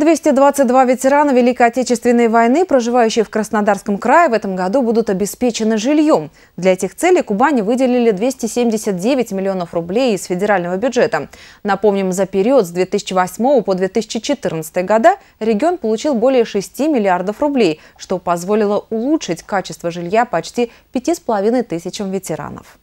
222 ветерана Великой Отечественной войны, проживающие в Краснодарском крае, в этом году будут обеспечены жильем. Для этих целей Кубани выделили 279 миллионов рублей из федерального бюджета. Напомним, за период с 2008 по 2014 года регион получил более 6 миллиардов рублей, что позволило улучшить качество жилья почти 5,5 тысячам ветеранов.